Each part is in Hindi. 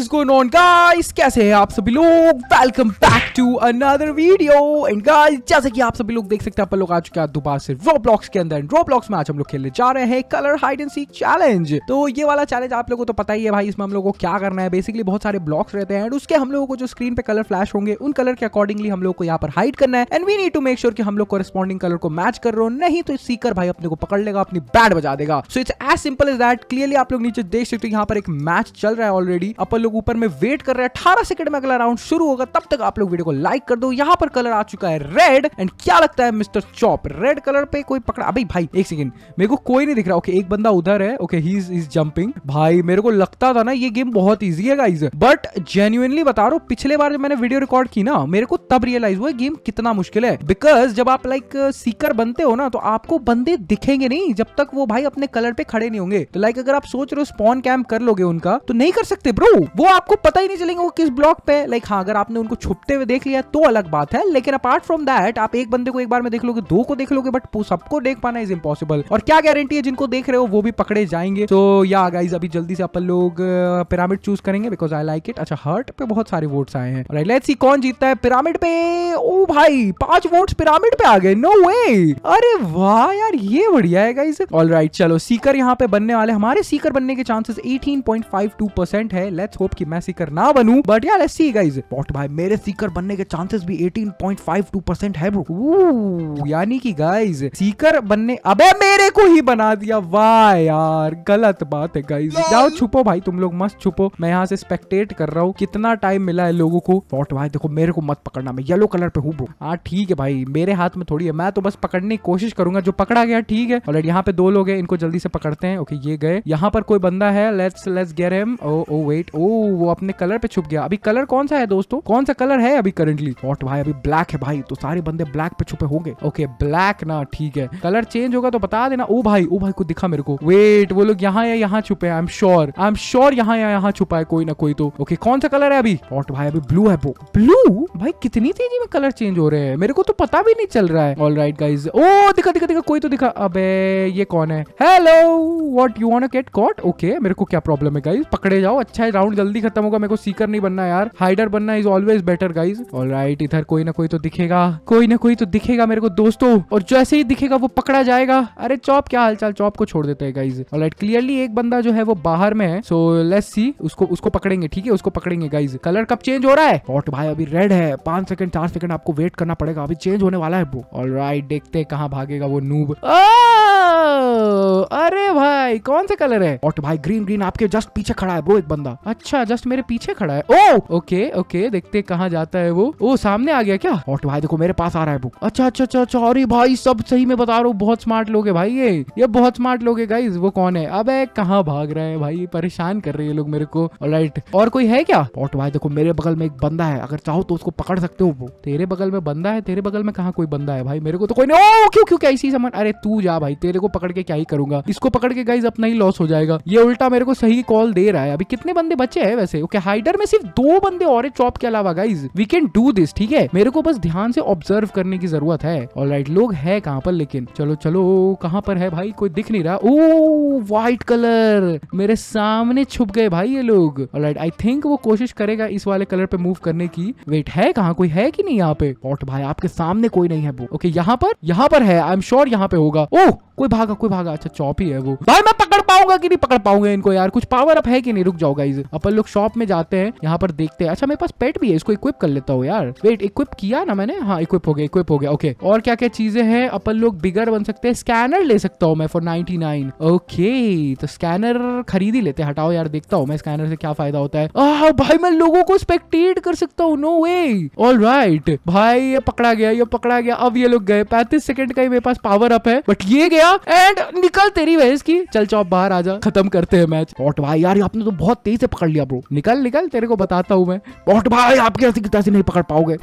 इज गोइंग ऑन गाइस कैसे हैं आप सभी लोग welcome back to another video and guys जैसे कि आप सभी लोग देख सकते हैं अपन लोग आ चुके हैं दोबारा से रोब्लॉक्स के अंदर रोब्लॉक्स में आज हम लोग खेलने जा रहे हैं colour hide and seek challenge तो ये वाला चैलेंज आप लोगों को तो पता ही है भाई इसमें हम लोग को क्या करना है बेसिकली बहुत सारे ब्लॉक्स रहते हैं एंड उसके हम लोगों को जो स्क्रीन पे कलर फ्लैश होंगे उन कलर के अकॉर्डिंगली हम लोग को यहाँ पर हाइड करना है and we need to make sure कि हम लोग कोरेस्पॉन्डिंग कलर को मैच कर रहे हो नहीं तो सीकर भाई अपने को पकड़ लेगा अपनी बैट बजा देगा so it's as simple is that clearly आप लोग नीचे देख सकते हो यहाँ पर एक मैच चल रहा है ऑलरेडी अपन लोग लोग ऊपर में वेट कर रहे हैं अठारह सेकंड में अगला राउंड शुरू होगा तब तक आप लोग वीडियो को लाइक कर दो यहाँ पर कलर आ चुका है रेड एंड क्या लगता है मिस्टर चॉप रेड कलर पे कोई पकड़ा अभी भाई एक सेकंड मेरे को कोई नहीं दिख रहा ओके एक बंदा उधर है ओके ही इज जंपिंग भाई मेरे को लगता था ना ये गेम बहुत ईजी है गाइज बट जेन्यूनली बता रहा हूँ पिछले बार जब मैंने वीडियो रिकॉर्ड की ना मेरे को तब रियलाइज हुआ गेम कितना मुश्किल है बिकॉज जब आप लाइक सीकर बनते हो ना तो आपको बंदे दिखेंगे नहीं जब तक वो भाई अपने कलर पे खड़े नहीं होंगे तो लाइक अगर आप सोच रहे हो स्पॉन कैम्प कर लोगे उनका तो नहीं कर सकते ब्रो वो आपको पता ही नहीं चलेंगे वो किस ब्लॉक पे लाइक हाँ अगर आपने उनको छुपते हुए देख लिया तो अलग बात है लेकिन अपार्ट फ्रॉम दैट आप एक बंदे को एक बार में देख लोगे दो को देख लोगे बट सबको देख पाना इज इम्पॉसिबल और क्या गारंटी है जिनको देख रहे हो वो भी पकड़े जाएंगे तो या गाइज अभी जल्दी से अपन लोग पिरामिड uh, चूज करेंगे बिकॉज आई लाइक इट अच्छा हर्ट पे बहुत सारे वोट्स आए हैं राइट लेट्स सी कौन जीतता है पिरामिड पे ओ भाई पांच वोट्स पिरामिड पे आ गए नो वे अरे वाह यार ये बढ़िया है गाइज ऑल चलो सीकर यहाँ पे बनने वाले हमारे सीकर बनने के चांसेस 18.52 परसेंट है लेट्स होप होप कि मैं सीकर ना बनूं बट यार लेट्स सी गाइस बॉट भाई मेरे सीकर बनने के चांसेस भी 18.52% है ब्रो यानी कि गाइस सीकर बनने अबे मेरे को ही बना दिया वाह यार गलत बात है गाइस जाओ छुपो भाई तुम लोग मस्त छुपो मैं यहाँ से स्पेक्टेट कर रहा हूँ कितना टाइम मिला है लोगों को बॉट भाई देखो मेरे को मत पकड़ना मैं येलो कलर पे हूँ ब्रो हाँ ठीक है भाई मेरे हाथ में थोड़ी है मैं तो बस पकड़ने की कोशिश करूंगा जो पकड़ा गया ठीक है ऑलरेडी यहाँ पे दो लोग है इनको जल्दी से पकड़ते हैं ओके ये गए यहाँ पर कोई बंदा है let's let's get him oh oh wait oh वो अपने कलर पे छुप गया अभी कलर कौन सा है दोस्तों कौन सा कलर है अभी करेंटली वॉट भाई अभी ब्लैक है भाई तो सारे बंदे ब्लैक पे छुपे होंगे ओके ब्लैक ना ठीक है कलर चेंज होगा तो बता देना ओ भाई ओ भाई को दिखा मेरे को वेट वो लोग यहाँ या यहाँ छुपे I am sure I am sure यहाँ या यहाँ छुपा है कोई ना कोई तो ओके कौन सा कलर है अभी वॉट भाई अभी ब्लू है वो ब्लू भाई कितनी तेजी में कलर चेंज हो रहे हैं मेरे को तो पता भी नहीं चल रहा है ऑल राइट गाइज ओ दिखा दिखा दिखा कोई तो दिखा अब ये कौन है hello what you want get caught okay मेरे को क्या प्रॉब्लम है गाइज पकड़े जाओ अच्छा है राउंड जल्दी खत्म होगा मेरे को सीकर नहीं बनना यार हाइडर बनना is always better guys all right इधर कोई ना कोई तो दिखेगा कोई ना कोई तो दिखेगा मेरे को दोस्तों और जैसे ही दिखेगा वो पकड़ा जाएगा अरे चौप क्या हालचाल चौप को छोड़ देते हैं गाइज ऑल राइट क्लियरली एक बंदा जो है वो बाहर में है सो लेट्स सी उसको उसको पकड़ेंगे ठीक है उसको पकड़ेंगे गाइज कलर कब चेंज हो रहा है हॉट भाई अभी रेड है पांच सेकंड चार सेकंड आपको वेट करना पड़ेगा अभी चेंज होने वाला है वो ऑल देखते हैं कहाँ भागेगा वो नूब भाई कौन से कलर है और भाई ग्रीन ग्रीन आपके जस्ट पीछे खड़ा है ब्रो एक बंदा अच्छा जस्ट मेरे पीछे खड़ा है ओ ओके ओके देखते कहाँ जाता है वो ओ oh, सामने आ गया क्या ऑट भाई देखो मेरे पास आ रहा है वो अच्छा अच्छा अच्छा अच्छा अरे भाई सब सही में बता रहा हूँ बहुत स्मार्ट लोग है भाई ये ये बहुत स्मार्ट लोग है गाइज वो कौन है अब कहाँ भाग रहे हैं भाई परेशान कर रहे हैं लोग मेरे को राइट और कोई है क्या ऑट भाई देखो मेरे बगल में एक बंदा है अगर चाहो तो उसको पकड़ सकते हो वो तेरे बगल में बंदा है तेरे बगल में कहा कोई बंदा है भाई मेरे को तो कोई नहीं ओ oh, क्यों क्यों क्या इसी समान अरे तू जा भाई तेरे को पकड़ के क्या ही करूंगा इसको पकड़ के गई गाइज अपना ही लॉस हो जाएगा ये उल्टा मेरे को सही कॉल दे रहा है अभी कितने बंदे बचे हैं वैसे ओके हाइडर में सिर्फ दो बंदे और चॉप के अलावा guys we can do this ठीक है मेरे को बस ध्यान से ऑब्जर्व करने की जरूरत है ऑल राइट लोग है कहाँ पर लेकिन चलो चलो कहाँ पर है भाई कोई दिख नहीं रहा ओ व्हाइट कलर मेरे सामने छुप गए भाई ये लोग राइट आई थिंक वो कोशिश करेगा इस वाले कलर पे मूव करने की वेट है कहाँ कोई है कि नहीं यहाँ पे पॉट भाई आपके सामने कोई नहीं है वो ओके okay, यहाँ पर यहाँ पर है आई एम श्योर यहाँ पे होगा ओ oh, कोई भागा कोई भागा अच्छा चौप ही है वो भाई थोड़ा पकड़ पाऊंगा कि नहीं पकड़ पाऊंगा इनको यार कुछ पावर अप है कि नहीं रुक जाओ गाइज अपन लोग शॉप में जाते हैं यहाँ पर देखते हैं अच्छा मेरे पास पेट भी है इसको इक्विप कर लेता हूँ यार वेट इक्विप किया ना मैंने हाँ इक्विप हो गया इक्विप हो गया ओके और क्या क्या चीजें हैं अपन लोग बिगर बन सकते हैं स्कैनर ले सकता हूँ मैं फॉर नाइनटी ओके तो स्कैनर खरीद ही लेते हटाओ यार देखता हूँ मैं स्कैनर से क्या फायदा होता है आ, भाई मैं लोगों को स्पेक्टेट कर सकता हूँ नो वे ऑल राइट भाई ये पकड़ा गया ये पकड़ा गया अब ये लोग गए पैंतीस सेकंड का ही मेरे पास पावर अप है बट ये गया एंड निकल तेरी वह की चल चल चौप बाहर आ जा खत्म करते हैं मैच पॉट भाई यार आपने तो बहुत तेज से पकड़ लिया ब्रो निकल निकल तेरे को बताता हूँ मैं पॉट भाई आपके ऐसे कितना से नहीं पकड़ पाओगे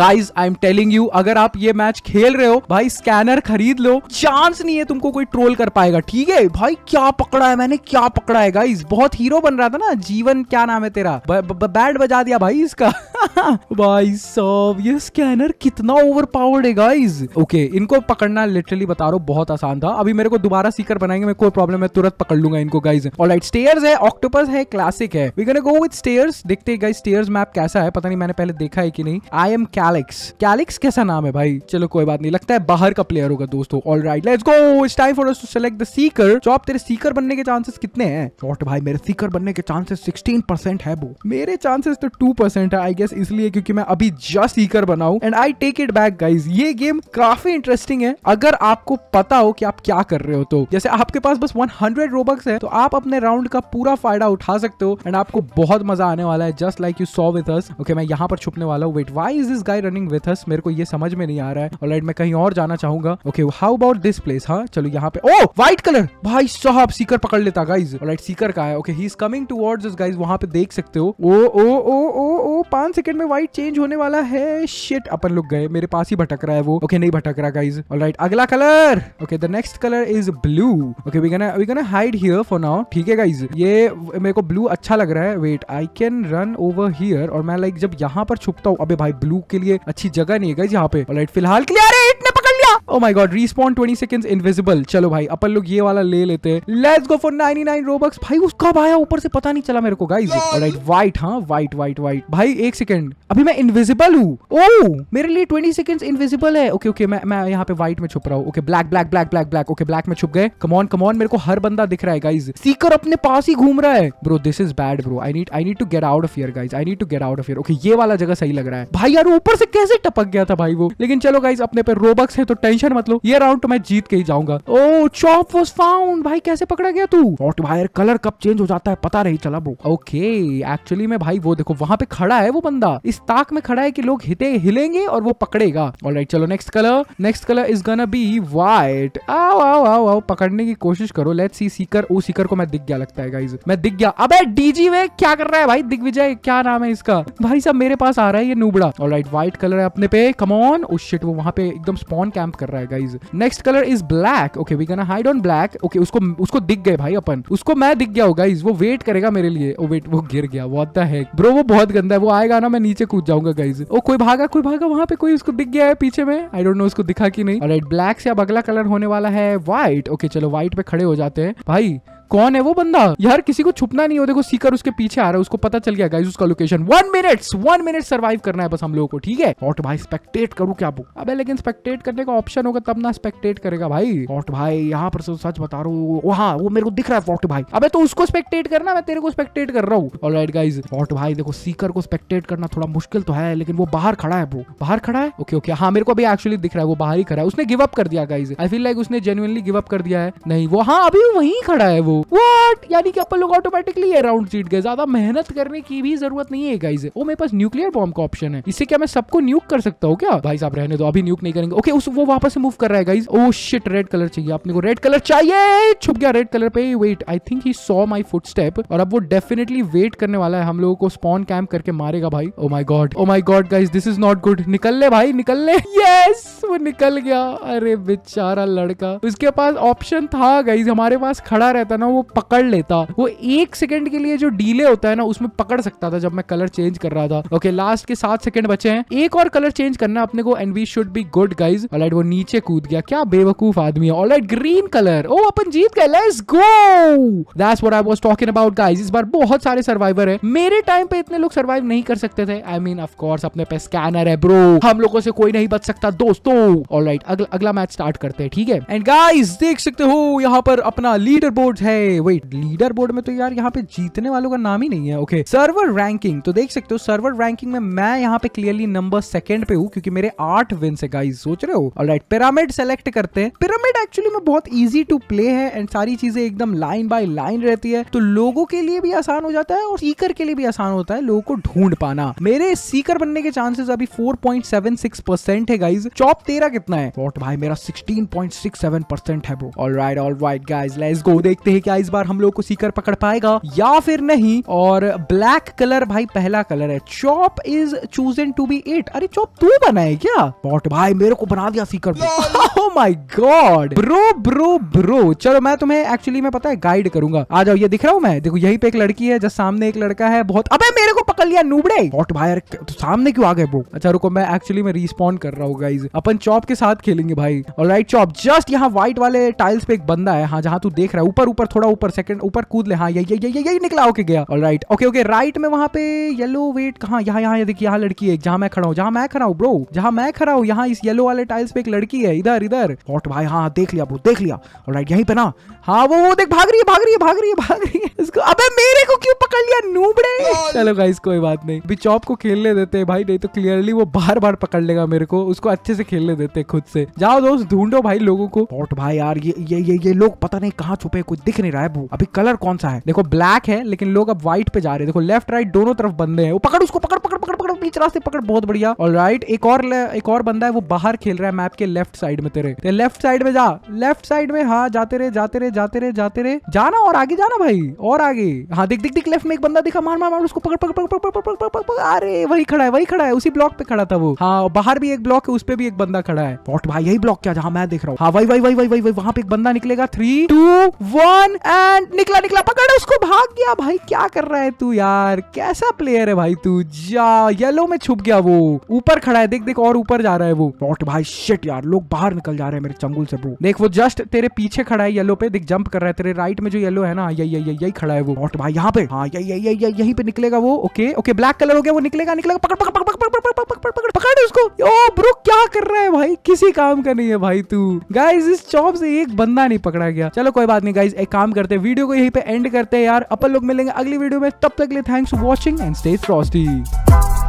guys I am telling you अगर आप ये मैच खेल रहे हो भाई स्कैनर खरीद लो चांस नहीं है तुमको कोई ट्रोल कर पाएगा ठीक है भाई क्या पकड़ा है मैंने क्या पकड़ा है गाइज बहुत हीरो बन रहा था ना जीवन क्या नाम है तेरा बैट बजा दिया भाई इसका भाई साहब ये स्कैनर कितना ओवर पावर्ड है गाइज ओके इनको पकड़ना लिटरली बता रहा हूँ बहुत आसान था अभी मेरे को दोबारा सीकर बनाएंगे मैं कोई प्रॉब्लम है तुरंत पकड़ लूंगा इनको गाइज और लाइट स्टेयर्स है ऑक्टोपस है क्लासिक है we gonna go with stairs देखते गाइज गाइस स्टेयर्स मैप कैसा है पता नहीं मैंने पहले देखा है कि नहीं आई एम कैलिक्स कैलिक्स कैसा नाम है भाई चलो कोई बात नहीं लगता है बाहर का प्लेयर होगा दोस्तों all right let's go it's time for us to select the seeker जो आप तेरे सीकर बनने के चांसेस कितने हैं शॉर्ट भाई मेरे सीकर बनने के चांसेस 16% है वो मेरे चांसेस तो 2% है आई गेस बस इसलिए क्योंकि मैं अभी जस्ट ईकर बनाऊ and I take it back guys ये गेम काफी इंटरेस्टिंग है अगर आपको पता हो कि आप क्या कर रहे हो तो जैसे आपके पास बस 100 हंड्रेड रोबक्स है तो आप अपने राउंड का पूरा फायदा उठा सकते हो एंड आपको बहुत मजा आने वाला है just like you so with us okay मैं यहाँ पर छुपने वाला हूँ wait why is this guy running with us मेरे को ये समझ में नहीं आ रहा है और right, मैं कहीं और जाना चाहूंगा okay how about this place हाँ चलो यहाँ पे ओ व्हाइट कलर भाई साहब सीकर पकड़ लेता गाइज राइट लाइट सीकर का है okay he is coming toward guys वहां पे देख सकते हो ओ ओ ओ ओ ओ पांच सेकंड में व्हाइट चेंज होने वाला है शिट अपन लोग गए मेरे पास ही भटक रहा है वो ओके okay, नहीं भटक रहा गाइज ऑलराइट अगला colour okay the next colour is blue okay we gonna we gonna hide here for now ठीक है गाइज ये मेरे को ब्लू अच्छा लग रहा है wait I can run over here और मैं लाइक like, जब यहाँ पर छुपता हूँ अबे भाई ब्लू के लिए अच्छी जगह नहीं है गाइज यहाँ पे राइट right, फिलहाल के लिए अरे oh my god respond 20 seconds invisible चलो भाई अपन लोग ये वाला ले लेते हैं लेट्स गो फॉर 99 रोबक्स भाई उस आया ऊपर से पता नहीं चला मेरे को गाइस ऑलराइट व्हाइट हां व्हाइट व्हाइट व्हाइट भाई एक सेकंड अभी मैं इनविजिबल हूं ओ मेरे लिए 20 सेकंड्स इनविजिबल है ओके ओके मैं मैं यहां पे व्हाइट में छुप रहा हूं okay black black black black black okay black में छुप गए कम ऑन कम ऑन मेरे को हर बंदा दिख रहा है गाइस सीकर अपने पास ही घूम रहा है bro this is bad bro I need I need to get out of here guys I need to get out of here okay ये वाला जगह सही लग रहा है भाई यार ऊपर से कैसे टपक गया था भाई वो लेकिन चलो गाइस अपने पे रोबक्स है तो टेंशन टेंशन मत लो ये राउंड तो मैं जीत के ही जाऊंगा ओ चॉप वॉज फाउंड भाई कैसे पकड़ा गया तू नॉट वायर कलर कब चेंज हो जाता है पता नहीं चला ब्रो ओके एक्चुअली में भाई वो देखो वहां पे खड़ा है वो बंदा इस ताक में खड़ा है कि लोग हिते हिलेंगे और वो पकड़ेगा ऑलराइट चलो next colour next colour is gonna be white आओ आओ आओ आओ पकड़ने की कोशिश करो let's see seeker oh seeker को मैं दिख गया लगता है गाइस मैं दिख गया अबे डीजी वे क्या कर रहा है भाई दिग्विजय क्या नाम है इसका भाई साहब मेरे पास आ रहा है ये नूबड़ा ऑलराइट व्हाइट कलर है अपने पे कम ऑन ओ शिट वो वहां पे एकदम स्पॉन कैंप कर रहा है guys next colour is black okay we gonna hide on black okay उसको उसको दिख गए भाई अपन उसको मैं दिख गया हूँ गाइज वो वेट करेगा मेरे लिए ओ oh, वेट वो गिर गया वो आता है ब्रो वो बहुत गंदा है वो आएगा ना मैं नीचे कूद जाऊंगा गाइज ओ oh, कोई भागा कोई भागा वहां पे कोई उसको दिख गया है पीछे में आई डोंट नो उसको दिखा कि नहीं राइट ब्लैक से अब अगला कलर होने वाला है व्हाइट ओके चलो व्हाइट पे खड़े हो जाते हैं भाई कौन है वो बंदा यार किसी को छुपना नहीं हो देखो सीकर उसके पीछे आ रहा है उसको पता चल गया गाइस उसका location one minute one minute survive करना है बस हम लोगों को ठीक है ऑट भाई स्पेक्टेट करूँ क्या बुक अब लेकिन स्पेक्टेट करने का ऑप्शन होगा तब ना स्पेक्टेट करेगा भाई ऑट भाई यहाँ पर सच बता रहा हूँ वहाँ वो मेरे को दिख रहा है ऑट भाई अबे तो उसको स्पेक्टेट करना मैं तेरे को स्पेक्टेट कर रहा हूँ और राइट गाइज ऑट भाई देखो सीकर को स्पेक्टेट करना थोड़ा मुश्किल तो है लेकिन वो बाहर खड़ा है वो बाहर खड़ा है ओके ओके हाँ मेरे को अभी एक्चुअली दिख रहा है वो बाहर ही खड़ा है उसने गिव अप कर दिया गाइज आई फील लाइक उसने जेनुअनली गिव अप कर दिया है नहीं वो हाँ अभी वही खड़ा है वो व्हाट यानी कि अपन लोग ऑटोमेटिकली अराउंड जीत गए ज्यादा मेहनत करने की भी जरूरत नहीं है गाइज वो मेरे पास न्यूक्लियर बॉम्ब का ऑप्शन है इससे क्या मैं सबको न्यूक कर सकता हूँ क्या भाई साहब रहने दो अभी न्यूक नहीं करेंगे ओके उस वो वापस से मूव कर रहा है guys oh shit red colour चाहिए अपने को रेड कलर चाहिए छुप गया रेड कलर पे wait I think he saw my footstep और अब वो डेफिनेटली वेट करने वाला है हम लोगों को स्पॉन कैम्प करके मारेगा भाई oh my god oh my god guys this is not good निकल ले भाई निकल ले yes! वो निकल गया अरे बेचारा लड़का उसके पास ऑप्शन था गाइज हमारे पास खड़ा रहता ना वो पकड़ लेता वो एक सेकंड के लिए जो डीले होता है ना उसमें पकड़ सकता था जब मैं कलर चेंज कर रहा था ओके लास्ट के सात सेकंड बचे हैं एक और कलर चेंज करना अपने को and we should be good guys all right वो नीचे कूद गया क्या बेवकूफ आदमी है ऑलराइट ग्रीन कलर ओ अपन जीत गए let's go that's what I was talking about guys इस बार बहुत सारे सर्वाइवर है मेरे टाइम पे इतने लोग सर्वाइव नहीं कर सकते थे आई मीन ऑफ कोर्स अपने पे स्कैनर है ब्रो हम लोगों से कोई नहीं बच सकता दोस्तों ऑलराइट अगला अगला मैच स्टार्ट करते हैं ठीक है एंड गाइस देख सकते हो यहाँ पर अपना लीडर बोर्ड है है वेट लीडर बोर्ड में तो यार यहाँ पे जीतने वालों का नाम ही नहीं है ओके सर्वर रैंकिंग तो देख सकते हो सर्वर रैंकिंग में मैं यहाँ पे क्लियरली नंबर सेकंड पे हूँ क्योंकि मेरे आठ विन से गाइस सोच रहे हो राइट पिरामिड सेलेक्ट करते हैं पिरामिड एक्चुअली में बहुत ईजी टू प्ले है एंड सारी चीजें एकदम लाइन बाय लाइन रहती है तो लोगों के लिए भी आसान हो जाता है और सीकर के लिए भी आसान होता है लोगों को ढूंढ पाना मेरे सीकर बनने के चांसेस अभी फोर है गाइज चौप तेरा कितना है भाई मेरा 16.67 है bro all right all right guys let's go देखते हैं क्या इस बार हम लोग को सीकर पकड़ पाएगा या फिर नहीं और ब्लैक कलर भाई पहला कलर है chop is chosen to be it अरे चॉप तू बनाए क्या बॉट भाई मेरे को बना दिया seeker my god bro bro bro चलो मैं तुम्हें एक्चुअली मैं पता है गाइड करूंगा आ जाओ ये दिख रहा हूँ मैं देखो यही पे एक लड़की है जब सामने एक लड़का है बहुत अबे मेरे को पकड़ लिया नूबड़े वॉट भाई तो सामने क्यों आ गए ब्रो अच्छा रुको मैं एक्चुअली मैं रिस्पॉन्ड कर रहा हूँ गाइज अपन चॉप के साथ खेलेंगे भाई और राइट चॉप जस्ट यहाँ व्हाइट वाले टाइल्स पे एक बंदा है हाँ जहाँ तू देख रहा है ऊपर ऊपर थोड़ा ऊपर सेकंड ऊपर कूद ले हाँ यही यही यही निकला ओके गया और राइट ओके ओके राइट में वहाँ पे येलो वेट कहाँ यहाँ यहाँ देखिए यहाँ लड़की है जहाँ मैं खड़ा हूँ जहाँ मैं खड़ा हूँ ब्रो जहाँ मैं खड़ा हूँ यहाँ इस येलो वाले टाइल्स पे एक लड़की है इधर इधर देयर हॉट तो भाई हाँ, हाँ देख लिया वो देख लिया और राइट यहीं पे ना हाँ वो वो देख भाग रही है भाग रही है भाग रही है भाग रही है इसको अबे मेरे को क्यों पकड़ लिया नूबड़े चलो गाइस कोई बात नहीं अभी चॉप को खेलने देते हैं भाई नहीं तो क्लियरली वो बार बार पकड़ लेगा मेरे को उसको अच्छे से खेलने देते खुद से जाओ दोस्त ढूंढो भाई लोगों को पॉट भाई यार ये ये ये ये लोग पता नहीं कहाँ छुपे कुछ दिख नहीं रहा है वो अभी कलर कौन सा है देखो ब्लैक है लेकिन लोग अब व्हाइट पे जा रहे हैं देखो लेफ्ट राइट दोनों तरफ बंदे हैं वो पकड़ उसको पकड़ पकड़ पकड़ पकड़ बीच रास्ते पकड़ बहुत बढ़िया और राइट एक और एक और बंदा है वो बाहर खेल रहा है मैप के लेफ्ट साइड में तेरे लेफ्ट साइड में जा लेफ्ट साइड में हाँ जाते रहे जाते रहे जाते रहे जाते रहे जाना और आगे जाना भाई और और आगे हाँ देख देख देख लेफ्ट में एक बंदा दिखा मार मार मार उसको पकड़ पकड़ पकड़ पकड़ पकड़ पकड़ पकड़ अरे वही खड़ा है वही खड़ा है उसी ब्लॉक पे खड़ा था वो हाँ बाहर भी एक ब्लॉक है उस पर भी एक बंदा खड़ा है वॉट भाई यही ब्लॉक क्या जहाँ मैं देख रहा हूँ हाँ वही वही वही वही वही वहाँ पे एक बंदा निकलेगा थ्री टू वन एंड निकला निकला पकड़ उसको भाग गया भाई क्या कर रहा है तू यार कैसा प्लेयर है भाई तू जा येलो में छुप गया वो ऊपर खड़ा है देख देख और ऊपर जा रहा है वो वॉट भाई शिट यार लोग बाहर निकल जा रहे हैं मेरे चंगुल से ब्रो देख वो जस्ट तेरे पीछे खड़ा है येलो पे देख जंप कर रहा है तेरे राइट में जो येलो है ना यही यही यही खड़ा है वो और भाई यहाँ पे हाँ यही पे निकलेगा वो ओके ओके ब्लैक कलर हो गया वो निकलेगा निकलेगा पकड़ पकड़ पकड़ पकड़ पकड़ पकड़ पकड़ पकड़ पकड़ उसको ओ ब्रो क्या कर रहा है भाई किसी काम का नहीं है भाई तू गाइस इस चॉप से एक बंदा नहीं पकड़ा गया चलो कोई बात नहीं गाइस एक काम करते हैं वीडियो को यहीं पे एंड करते हैं यार अपन लोग मिलेंगे अगली वीडियो में तब तक के लिए thanks for watching and stay Frosty